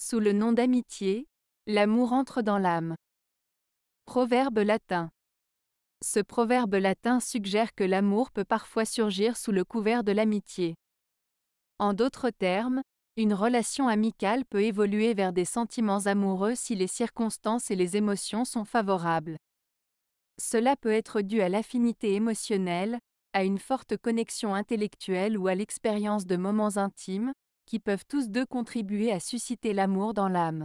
Sous le nom d'amitié, l'amour entre dans l'âme. Proverbe latin. Ce proverbe latin suggère que l'amour peut parfois surgir sous le couvert de l'amitié. En d'autres termes, une relation amicale peut évoluer vers des sentiments amoureux si les circonstances et les émotions sont favorables. Cela peut être dû à l'affinité émotionnelle, à une forte connexion intellectuelle ou à l'expérience de moments intimes, qui peuvent tous deux contribuer à susciter l'amour dans l'âme.